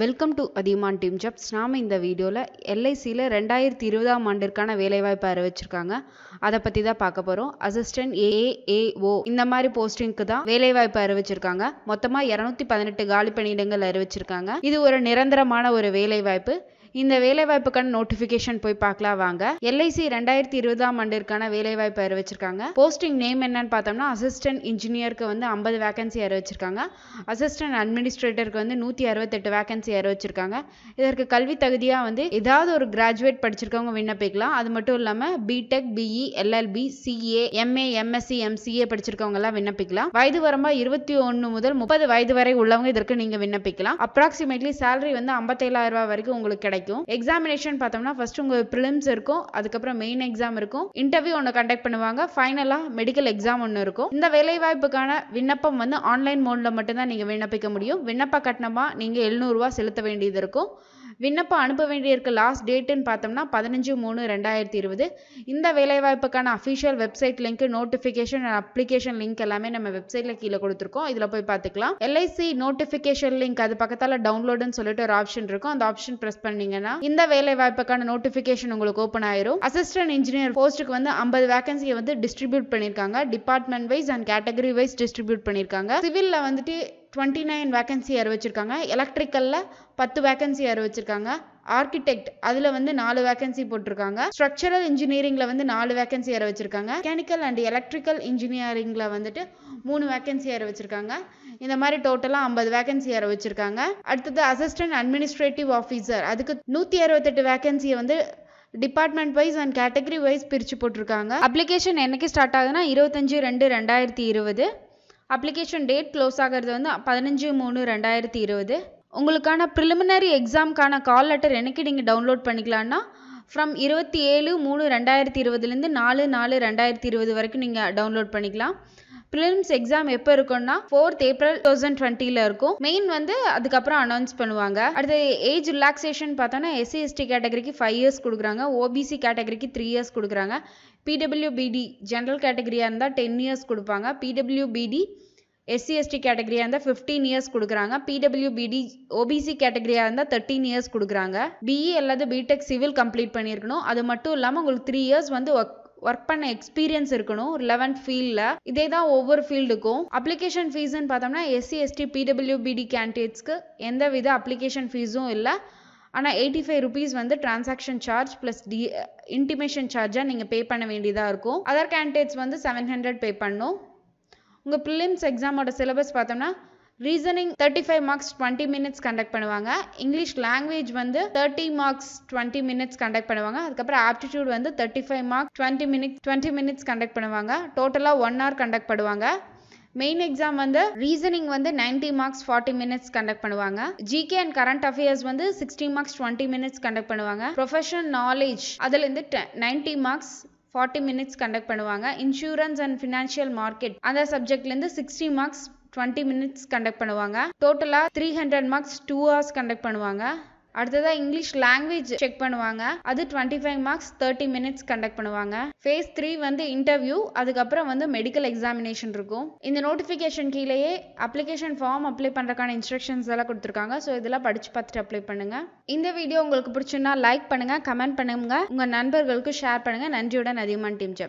welcome to Athiyaman team jobs நாம் இந்த வீடியோவில் எல்ஐசியில் ரெண்டாயிரத்தி இருபதாம் ஆண்டிற்கான வேலைவாய்ப்பு அறிவிச்சிருக்காங்க அதை பற்றி தான் பார்க்க போகிறோம் அசிஸ்டன்ட் ஏஏஓ இந்த மாதிரி போஸ்டிங்க்கு தான் வேலைவாய்ப்பு அறிவிச்சிருக்காங்க மொத்தமாக இரநூத்தி பதினெட்டு காலி பணியிடங்கள் அறிவிச்சிருக்காங்க இது ஒரு நிரந்தரமான ஒரு வேலைவாய்ப்பு இந்த வேலைவாய்ப்புக்கான நோட்டிஃபிகேஷன் போய் பார்க்கலாம் வாங்க எல்ஐசி ரெண்டாயிரத்தி இருபதாம் ஆண்டிற்கான வேலைவாய்ப்பு அறிவிச்சிருக்காங்க போஸ்டிங் நேம் என்னன்னு பார்த்தோம்னா அசிஸ்டன்ட் இன்ஜினியருக்கு வந்து ஐம்பது வேகன்சி அறிவிச்சிருக்காங்க அசிஸ்டன்ட் அட்மினிஸ்ட்ரேட்டருக்கு வந்து நூற்றி அறுபத்தெட்டு வேகன்சி அறிவிச்சிருக்காங்க இதற்கு கல்வி தகுதியாக வந்து ஏதாவது ஒரு கிராஜுவேட் படிச்சிருக்கவங்க விண்ணப்பிக்கலாம் அது மட்டும் இல்லாமல் BTech BE LLB CA MA MSc MCA எல்லாம் விண்ணப்பிக்கலாம் வயது வரம்பாக இருபத்தி ஒன்று முதல் முப்பது வயது வரை உள்ளவங்க இதற்கு நீங்கள் விண்ணப்பிக்கலாம் அப்ராக்சிமேட்லி சேலரி வந்து ஐம்பத்தேழாயிரம் ரூபாய் வரைக்கும் உங்களுக்கு கிடைக்கும் கிடைக்கும் எக்ஸாமினேஷன் பார்த்தோம்னா ஃபர்ஸ்ட் உங்க ப்ரிலிம்ஸ் இருக்கும் அதுக்கப்புறம் மெயின் எக்ஸாம் இருக்கும் இன்டர்வியூ ஒன்று கண்டக்ட் பண்ணுவாங்க ஃபைனலாக மெடிக்கல் எக்ஸாம் ஒன்று இருக்கும் இந்த வேலைவாய்ப்புக்கான விண்ணப்பம் வந்து ஆன்லைன் மோடில் மட்டும்தான் நீங்கள் விண்ணப்பிக்க முடியும் விண்ணப்ப கட்டணமாக நீங்கள் எழுநூறுவா செலுத்த வேண்டியது இருக்கும் விண்ணப்பம் அனுப்ப வேண்டியிருக்க லாஸ்ட் டேட்டுன்னு பார்த்தோம்னா பதினஞ்சு மூணு ரெண்டாயிரத்தி இருபது இந்த வேலைவாய்ப்புக்கான official website link notification application link எல்லாமே நம்ம வெப்சைட்டில் கீழே கொடுத்துருக்கோம் இதில் போய் பார்த்துக்கலாம் எல்ஐசி நோட்டிஃபிகேஷன் லிங்க் அது பக்கத்தால் டவுன்லோடுன்னு சொல்லிட்டு ஒரு ஆப்ஷன் இருக்கும் அந்த ஆப்ஷன் ப்ரெஸ் பண்ணீங்கன்னா இந்த வேலை வாய்ப்புக்கான நோட்டிஃபிகேஷன் உங்களுக்கு ஓப்பன் ஆயிரும் அசிஸ்டன்ட் இன்ஜினியர் போஸ்ட்டுக்கு வந்து ஐம்பது வேகன்சியை வந்து டிஸ்ட்ரிபியூட் பண்ணியிருக்காங்க department wise and category wise distribute பண்ணியிருக்காங்க சிவில்ல வந்துட்டு டுவெண்ட்டி நைன் வேக்கன்சி அறிவிச்சிருக்காங்க எலக்ட்ரிக்கலில் பத்து வேக்கன்சி அறிவிச்சிருக்காங்க ஆர்கிடெக்ட் அதில் வந்து நாலு வேக்கன்சி போட்டிருக்காங்க ஸ்ட்ரக்சரல் இன்ஜினியரிங்கில் வந்து நாலு வேக்கன்சி அறிவிச்சிருக்காங்க மெக்கானிக்கல் அண்ட் எலக்ட்ரிக்கல் இன்ஜினியரிங்கில் வந்துட்டு மூணு வேக்கன்சி அறிவிச்சிருக்காங்க இந்த மாதிரி டோட்டலாக ஐம்பது வேக்கன்சி அறிவிச்சிருக்காங்க அடுத்தது அசிஸ்டன்ட் அட்மினிஸ்ட்ரேட்டிவ் ஆஃபீஸர் அதுக்கு நூற்றி அறுபத்தெட்டு வேக்கன்சியை வந்து department wise and category wise பிரித்து போட்டிருக்காங்க அப்ளிகேஷன் என்னைக்கு ஸ்டார்ட் ஆகுதுன்னா இருபத்தஞ்சு ரெண்டு ரெண்டாயிரத்தி இருபது அப்ளிகேஷன் டேட் க்ளோஸ் ஆகிறது வந்து பதினஞ்சு மூணு ரெண்டாயிரத்தி இருபது உங்களுக்கான ப்ரிலிமினரி எக்ஸாம்க்கான கால் லெட்டர் எனக்கு நீங்கள் டவுன்லோட் பண்ணிக்கலான்னா ஃப்ரம் இருபத்தி ஏழு மூணு ரெண்டாயிரத்தி இருபதுலேருந்து நாலு நாலு ரெண்டாயிரத்தி இருபது வரைக்கும் நீங்கள் டவுன்லோட் பண்ணிக்கலாம் பிலிம்ஸ் எக்ஸாம் எப்போ இருக்கும்னா ஃபோர்த் ஏப்ரல் டூ தௌசண்ட் டுவெண்ட்டியில் இருக்கும் மெயின் வந்து அதுக்கப்புறம் அனௌன்ஸ் பண்ணுவாங்க அடுத்து ஏஜ் ரிலாக்ஸேஷன் பார்த்தோன்னா எஸ்சி எஸ்டி கேட்டகரிக்கு ஃபைவ் இயர்ஸ் கொடுக்குறாங்க ஓபிசி கேட்டகரிக்கு த்ரீ இயர்ஸ் கொடுக்குறாங்க பிடபிள்யூபிடி ஜென்ரல் கேட்டகரியாக இருந்தால் டென் இயர்ஸ் கொடுப்பாங்க பிடபிள்யூபிடி எஸ்சி எஸ்டி கேட்டகரியாக இருந்தால் ஃபிஃப்டீன் இயர்ஸ் கொடுக்குறாங்க பிடபிள்யூபிடி ஓபிசி கேட்டகரியாக இருந்தால் தேர்ட்டீன் இயர்ஸ் கொடுக்குறாங்க பிஇ e அல்லது பிடெக் சிவில் கம்ப்ளீட் பண்ணியிருக்கணும் அது மட்டும் இல்லாமல் உங்களுக்கு த்ரீ இயர்ஸ் வந்து ஒர்க் ஒர்க் பண்ண எக்ஸ்பீரியன்ஸ் இருக்கணும் லெவன்த் ஃபீல்டில் இதே தான் ஒவ்வொரு ஃபீல்டுக்கும் அப்ளிகேஷன் ஃபீஸ்ன்னு பார்த்தோம்னா எஸ்சி எஸ்டி பிடபிள்யூபிடி கேண்டிடேட்ஸ்க்கு எந்த வித அப்ளிகேஷன் ஃபீஸும் இல்லை ஆனால் எயிட்டி ஃபைவ் ருபீஸ் வந்து transaction charge plus the intimation சார்ஜாக நீங்கள் பே பண்ண வேண்டியதாக இருக்கும் அதர் கேண்டிடேட்ஸ் வந்து செவன் ஹண்ட்ரட் பே பண்ணும் உங்கள் ப்ரிலிம்ஸ் எக்ஸாமோட சிலபஸ் பார்த்தோம்னா reasoning thirty five marks twenty minutes conduct பண்ணுவாங்க இங்கிலீஷ் லாங்குவேஜ் வந்து thirty marks twenty minutes conduct பண்ணுவாங்க அதுக்கப்புறம் ஆப்டிடியூட் வந்து thirty five marks twenty minutes twenty minutes conduct பண்ணுவாங்க டோட்டலாக ஒன் ஹவர் கண்டக்ட் பண்ணுவாங்க மெயின் எக்ஸாம் வந்து ரீசனிங் வந்து ninety marks forty minutes conduct பண்ணுவாங்க ஜிகே அண்ட் கரண்ட் அஃபேர்ஸ் வந்து sixty marks twenty minutes conduct பண்ணுவாங்க ப்ரொஃபஷனல் நாலேஜ் அதுலேருந்து ninety marks forty minutes conduct பண்ணுவாங்க இன்சூரன்ஸ் அண்ட் ஃபினான்ஷியல் மார்க்கெட் அந்த சப்ஜெக்ட்லேருந்து sixty marks twenty minutes conduct பண்ணுவாங்க டோட்டலாக three hundred marks two hours conduct பண்ணுவாங்க அடுத்ததாக இங்கிலீஷ் லாங்குவேஜ் செக் பண்ணுவாங்க அது twenty five marks thirty minutes conduct பண்ணுவாங்க ஃபேஸ் த்ரீ வந்து இன்டர்வியூ அதுக்கப்புறம் வந்து மெடிக்கல் எக்ஸாமினேஷன் இருக்கும் இந்த நோட்டிஃபிகேஷன் கீழேயே அப்ளிகேஷன் ஃபார்ம் அப்ளை பண்ணுறக்கான இன்ஸ்ட்ரக்ஷன்ஸ் எல்லாம் கொடுத்துருக்காங்க ஸோ இதெல்லாம் படித்து பார்த்துட்டு அப்ளை பண்ணுங்கள் இந்த வீடியோ உங்களுக்கு பிடிச்சுன்னா லைக் பண்ணுங்கள் கமெண்ட் பண்ணுங்கள் உங்கள் நண்பர்களுக்கு ஷேர் பண்ணுங்கள் நன்றியுடன் அதிகமான டீம்